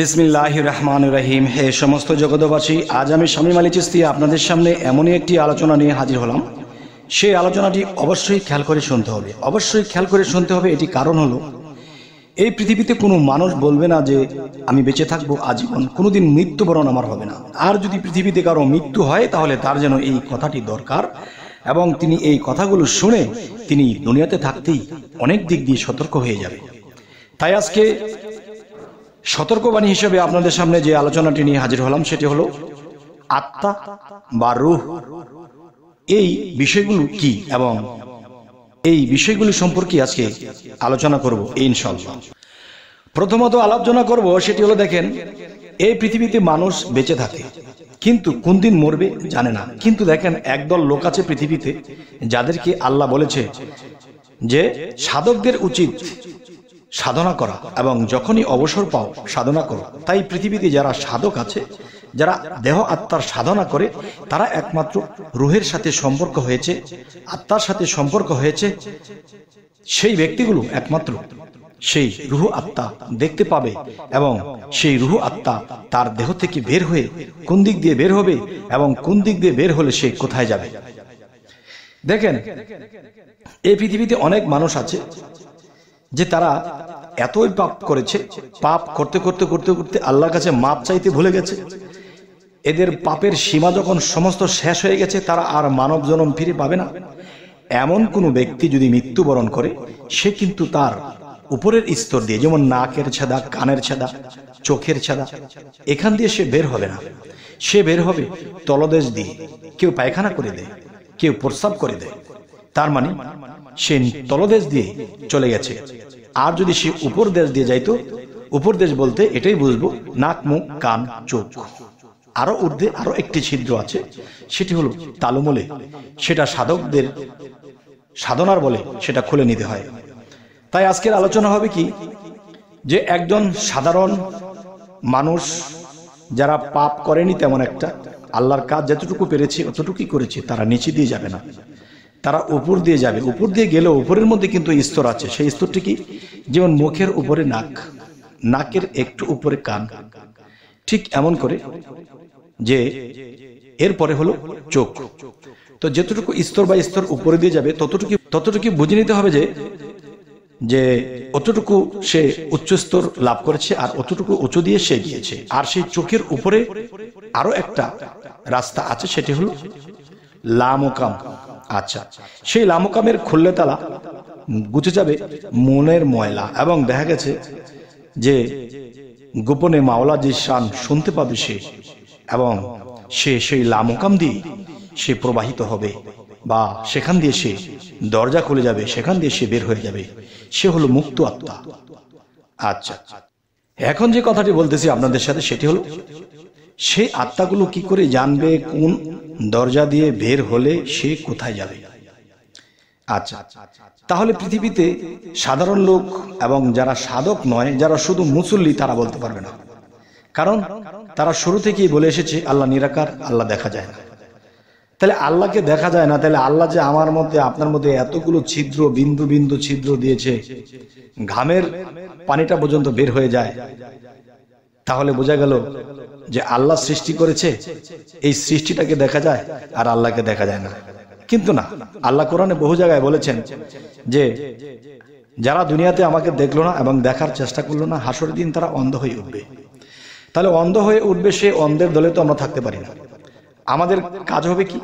বিসমিল্লাহ রহমান রহিম হে সমস্ত জগতবাসী আজ আমি স্বামী মালি চিস্তি আপনাদের সামনে এমনই একটি আলোচনা নিয়ে হাজির হলাম সেই আলোচনাটি অবশ্যই খেয়াল করে শুনতে হবে অবশ্যই খেয়াল করে শুনতে হবে এটি কারণ হলো এই পৃথিবীতে কোনো মানুষ বলবে না যে আমি বেঁচে থাকবো আজীবন কোনোদিন মৃত্যুবরণ আমার হবে না আর যদি পৃথিবীতে কারো মৃত্যু হয় তাহলে তার যেন এই কথাটি দরকার এবং তিনি এই কথাগুলো শুনে তিনি দুনিয়াতে থাকতেই অনেক দিক দিয়ে সতর্ক হয়ে যাবে তাই আজকে সতর্কবাণী হিসেবে আপনাদের সামনে যে আলোচনাটি নিয়ে হাজির হলাম সেটি হলো আত্মা বা রুহ এই বিষয়গুলো কি এবং এই বিষয়গুলি সম্পর্কে আজকে আলোচনা করব ইনশাল প্রথমত আলোচনা করব সেটি হলো দেখেন এই পৃথিবীতে মানুষ বেঁচে থাকে কিন্তু কোন দিন মরবে জানে না কিন্তু দেখেন একদল লোক আছে পৃথিবীতে যাদেরকে আল্লাহ বলেছে যে সাধকদের উচিত সাধনা করা এবং যখনই অবসর পাও সাধনা করো তাই পৃথিবীতে যারা সাধক আছে যারা দেহ আত্মার সাধনা করে তারা একমাত্র রুহের সাথে সম্পর্ক হয়েছে আত্মার সাথে সম্পর্ক হয়েছে সেই ব্যক্তিগুলো একমাত্র সেই রুহ আত্মা দেখতে পাবে এবং সেই রুহ আত্মা তার দেহ থেকে বের হয়ে কোন দিক দিয়ে বের হবে এবং কোন দিক দিয়ে বের হলে সে কোথায় যাবে দেখেন এই পৃথিবীতে অনেক মানুষ আছে যে তারা এতই পাপ করেছে পাপ করতে করতে করতে করতে আল্লাহর কাছে মাপ চাইতে ভুলে গেছে এদের পাপের সীমা যখন সমস্ত শেষ হয়ে গেছে তারা আর মানব জনম ফিরে পাবে না এমন কোনো ব্যক্তি যদি মৃত্যুবরণ করে সে কিন্তু তার উপরের স্তর দিয়ে যেমন নাকের ছাদা কানের ছাদা চোখের ছাদা এখান দিয়ে সে বের হবে না সে বের হবে তলদেশ দিয়ে কেউ পায়খানা করে দেয় কেউ প্রস্রাব করে দেয় তার মানে সে তলদেশ দিয়ে চলে গেছে আর যদি সে উপর দেশ দিয়ে যাইতো উপর দেশ বলতে এটাই বুঝবো নাক মুখ কান চোখ আরো ঊর্ধ্বে আরো একটি ছিদ্র আছে সেটি হলো তালুমলে সেটা সাধকদের সাধনার বলে সেটা খুলে নিতে হয় তাই আজকের আলোচনা হবে কি যে একজন সাধারণ মানুষ যারা পাপ করেনি তেমন একটা আল্লাহর কাজ যতটুকু পেরেছে অতটুকুই করেছে তারা নিচে দিয়ে যাবে না তারা উপর দিয়ে যাবে উপর দিয়ে গেলে উপরের মধ্যে কিন্তু স্তর আছে সেই স্তরটি কি যেমন মুখের উপরে নাক নাকের একটু উপরে কান ঠিক এমন করে যে এরপরে হলো চোখ তো যতটুকু স্তর বা স্তর উপরে দিয়ে যাবে ততটুকু ততটুকু বুঝে নিতে হবে যে যে অতটুকু সে উচ্চ স্তর লাভ করেছে আর অতটুকু উঁচু দিয়ে সে গিয়েছে আর সেই চোখের উপরে আরো একটা রাস্তা আছে সেটি হলো লামোকাম আচ্ছা সেই লামোকামের খুললে তালা গুছে যাবে মনের ময়লা এবং দেখা গেছে যে গোপনে মাওলা যে শান শুনতে পাবে সে এবং সে সেই লামোকাম দিয়ে সে প্রবাহিত হবে বা সেখান দিয়ে সে দরজা খুলে যাবে সেখান দিয়ে সে বের হয়ে যাবে সে হলো মুক্ত আত্মা আচ্ছা এখন যে কথাটি বলতেছি আপনাদের সাথে সেটি হলো সে আত্মাগুলো কি করে জানবে কোন দরজা দিয়ে বের হলে সে কোথায় যাবে আচ্ছা তাহলে পৃথিবীতে সাধারণ লোক এবং যারা সাধক নয় যারা শুধু মুসল্লি তারা বলতে পারবে না কারণ তারা শুরু থেকেই বলে এসেছে আল্লাহ নিরাকার আল্লাহ দেখা যায় না তাহলে আল্লাহকে দেখা যায় না তাহলে আল্লাহ যে আমার মধ্যে আপনার মধ্যে এতগুলো ছিদ্র বিন্দু বিন্দু ছিদ্র দিয়েছে ঘামের পানিটা পর্যন্ত বের হয়ে যায় তাহলে বোঝা গেল যে আল্লাহ সৃষ্টি করেছে এই সৃষ্টিটাকে দেখা যায় আর আল্লাহকে দেখা যায় না কিন্তু না আল্লাহ কোরআনে বহু জায়গায় বলেছেন যে যারা দুনিয়াতে আমাকে দেখলো না এবং দেখার চেষ্টা করলো না হাসর দিন তারা অন্ধ হয়ে উঠবে তাহলে অন্ধ হয়ে উঠবে সে অন্ধের দলে তো আমরা থাকতে পারি না আমাদের কাজ হবে কি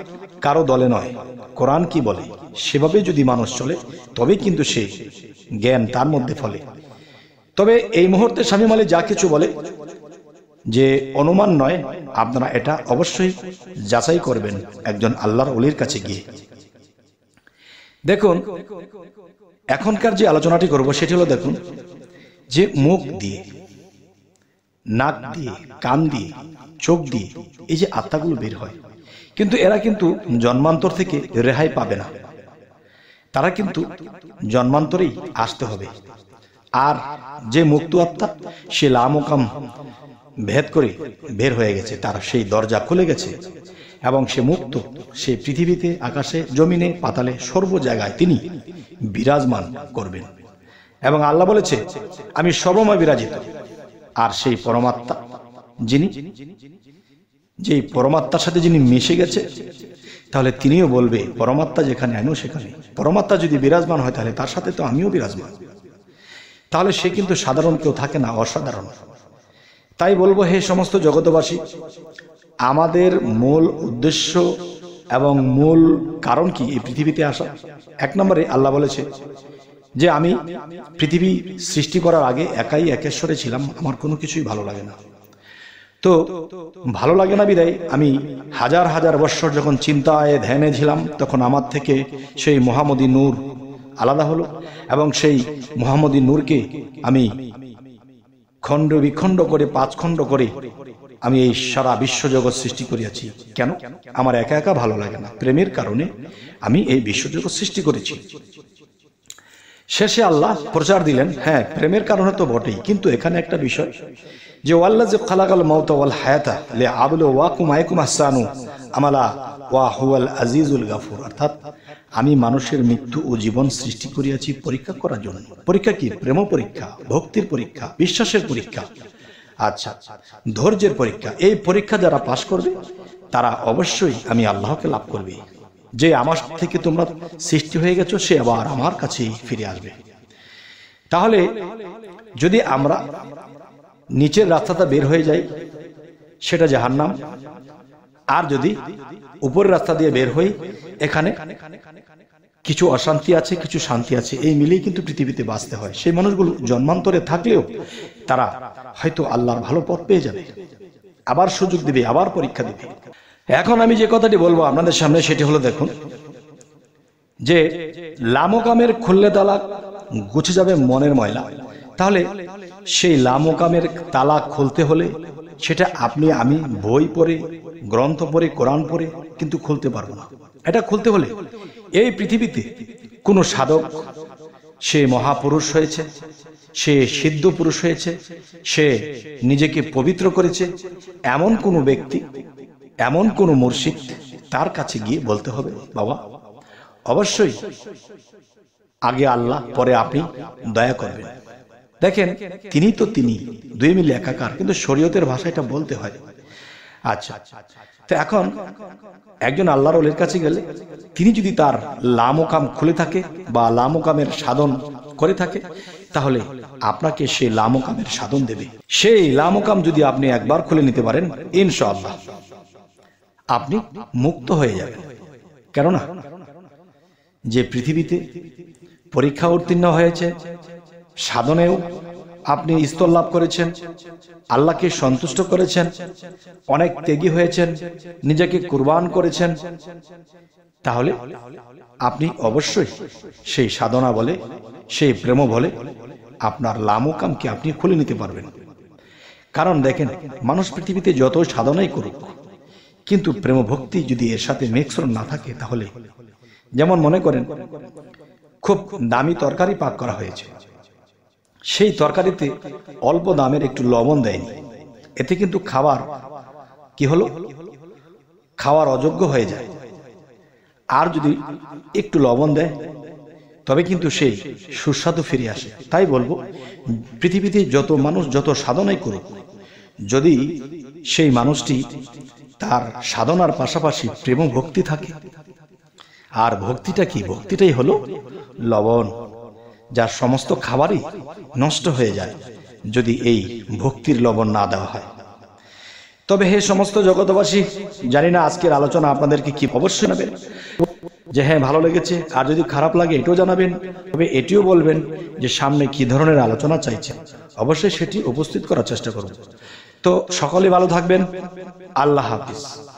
কারো দলে নয় কোরআন কি বলে সেভাবে যদি মানুষ চলে তবে কিন্তু সে জ্ঞান তার মধ্যে ফলে তবে এই মুহূর্তে স্বামী মালে যা কিছু বলে যে অনুমান নয় আপনারা এটা অবশ্যই যাচাই করবেন একজন আল্লাহর অলির কাছে গিয়ে দেখুন এখনকার যে আলোচনাটি করব সেটি হলো দেখুন যে মুখ দিয়ে নাক দিয়ে কান দিয়ে চোখ দিয়ে এই যে আত্মাগুলো বের হয় কিন্তু এরা কিন্তু জন্মান্তর থেকে রেহাই পাবে না তারা কিন্তু জন্মান্তরেই আসতে হবে আর যে মুক্ত আত্মা সে লামকাম ভেদ করে বের হয়ে গেছে তার সেই দরজা খুলে গেছে এবং সে মুক্ত সে পৃথিবীতে আকাশে জমিনে পাতালে সর্ব জায়গায় তিনি বিরাজমান করবেন এবং আল্লাহ বলেছে আমি সর্বময় বিরাজিত আর সেই পরমাত্মা যিনি যে পরমাত্মার সাথে যিনি মিশে গেছে তাহলে তিনিও বলবে পরমাত্মা যেখানে আমিও সেখানে পরমাত্মা যদি বিরাজমান হয় তাহলে তার সাথে তো আমিও বিরাজমান তাহলে সে কিন্তু সাধারণ কেউ থাকে না অসাধারণ তাই বলবো হে সমস্ত জগতবাসী আমাদের মূল উদ্দেশ্য এবং মূল কারণ কি এই পৃথিবীতে আসা এক নম্বরে আল্লাহ বলেছে যে আমি পৃথিবী সৃষ্টি করার আগে একাই একেশ্বরে ছিলাম আমার কোনো কিছুই ভালো লাগে না তো ভালো লাগে না বিদায় আমি হাজার হাজার বৎসর যখন চিন্তায় ধ্যানে ছিলাম তখন আমার থেকে সেই মহামদী নূর আলাদা হলো এবং সেই মহামদী নূরকে আমি খণ্ড বিখণ্ড করে পাঁচ খণ্ড করে আমি এই সারা বিশ্বজগৎ সৃষ্টি করিয়াছি কেন আমার একা একা ভালো লাগে না প্রেমের কারণে আমি এই বিশ্বজগৎ সৃষ্টি করেছি শেষে আল্লাহ প্রচার দিলেন হ্যাঁ প্রেমের কারণে তো বটেই কিন্তু এখানে একটা বিষয় যে ওয়াল্লা যে খালাকাল মাউতা হায়াতা লে আবুল ওয়াকুম আয়কুম আহসানু আমালা ওয়া হুয়াল আজিজুল গাফুর অর্থাৎ আমি মানুষের মৃত্যু ও জীবন সৃষ্টি করিয়াছি পরীক্ষা করার জন্য পরীক্ষা কি প্রেম পরীক্ষা ভক্তির পরীক্ষা বিশ্বাসের পরীক্ষা আচ্ছা ধৈর্যের পরীক্ষা এই পরীক্ষা যারা পাশ করবে তারা অবশ্যই আমি আল্লাহকে লাভ করবে যে আমার থেকে তোমরা সৃষ্টি হয়ে গেছো সে আবার আমার কাছেই ফিরে আসবে তাহলে যদি আমরা নিচের রাস্তাটা বের হয়ে যাই সেটা নাম আর যদি উপরের রাস্তা দিয়ে বের হই এখানে কিছু অশান্তি আছে কিছু শান্তি আছে এই মিলেই কিন্তু পৃথিবীতে বাঁচতে হয় সেই মানুষগুলো জন্মান্তরে থাকলেও তারা হয়তো আল্লাহর ভালো পথ পেয়ে যাবে আবার সুযোগ দিবে আবার পরীক্ষা দিবে এখন আমি যে কথাটি বলবো আপনাদের সামনে সেটি হলো দেখুন যে লামকামের খুললে তালাক গুছে যাবে মনের ময়লা তাহলে সেই লামকামের তালা খুলতে হলে সেটা আপনি আমি বই পড়ে গ্রন্থ পড়ে কোরআন পড়ে কিন্তু খুলতে পারবো না এটা খুলতে হলে এই পৃথিবীতে কোনো সাধক সে মহাপুরুষ হয়েছে সে সিদ্ধ পুরুষ হয়েছে সে নিজেকে পবিত্র করেছে এমন কোনো ব্যক্তি এমন কোনো মুর্শিদ তার কাছে গিয়ে বলতে হবে বাবা অবশ্যই আগে আল্লাহ পরে আপনি দয়া করবেন দেখেন তিনি তো তিনি দুই মিলে একাকার কিন্তু শরীয়তের ভাষা এটা বলতে হয় আচ্ছা তো এখন একজন আল্লাহর ওলের কাছে গেলে তিনি যদি তার লামোকাম খুলে থাকে বা লামোকামের সাধন করে থাকে তাহলে আপনাকে সেই লামোকামের সাধন দেবে সেই লামোকাম যদি আপনি একবার খুলে নিতে পারেন ইনশাআল্লাহ আপনি মুক্ত হয়ে যাবেন কেননা যে পৃথিবীতে পরীক্ষা উত্তীর্ণ হয়েছে সাধনেও আপনি স্তর লাভ করেছেন আল্লাহকে সন্তুষ্ট করেছেন অনেক ত্যাগী হয়েছেন নিজেকে কুরবান করেছেন তাহলে আপনি অবশ্যই সেই সাধনা বলে সেই প্রেম বলে আপনার লামুকামকে আপনি খুলে নিতে পারবেন কারণ দেখেন মানুষ পৃথিবীতে যত সাধনাই করুক কিন্তু প্রেম ভক্তি যদি এর সাথে মিক্সর না থাকে তাহলে যেমন মনে করেন খুব দামি তরকারি পাক করা হয়েছে সেই তরকারিতে অল্প দামের একটু লবণ দেয়নি এতে কিন্তু খাবার কি হলো খাওয়ার অযোগ্য হয়ে যায় আর যদি একটু লবণ দেয় তবে কিন্তু সেই সুস্বাদু ফিরে আসে তাই বলবো পৃথিবীতে যত মানুষ যত সাধনাই করুক যদি সেই মানুষটি তার সাধনার পাশাপাশি প্রেম ভক্তি থাকে আর ভক্তিটা কি ভক্তিটাই হলো লবণ যার সমস্ত খাবারই নষ্ট হয়ে যায় যদি এই ভক্তির লবণ না দেওয়া হয় তবে হে সমস্ত জগতবাসী জানি না আজকের আলোচনা আপনাদেরকে কি অবশ্যই নেবেন যে হ্যাঁ ভালো লেগেছে আর যদি খারাপ লাগে এটাও জানাবেন তবে এটিও বলবেন যে সামনে কি ধরনের আলোচনা চাইছেন অবশ্যই সেটি উপস্থিত করার চেষ্টা করব তো সকলে ভালো থাকবেন আল্লাহ হাফিজ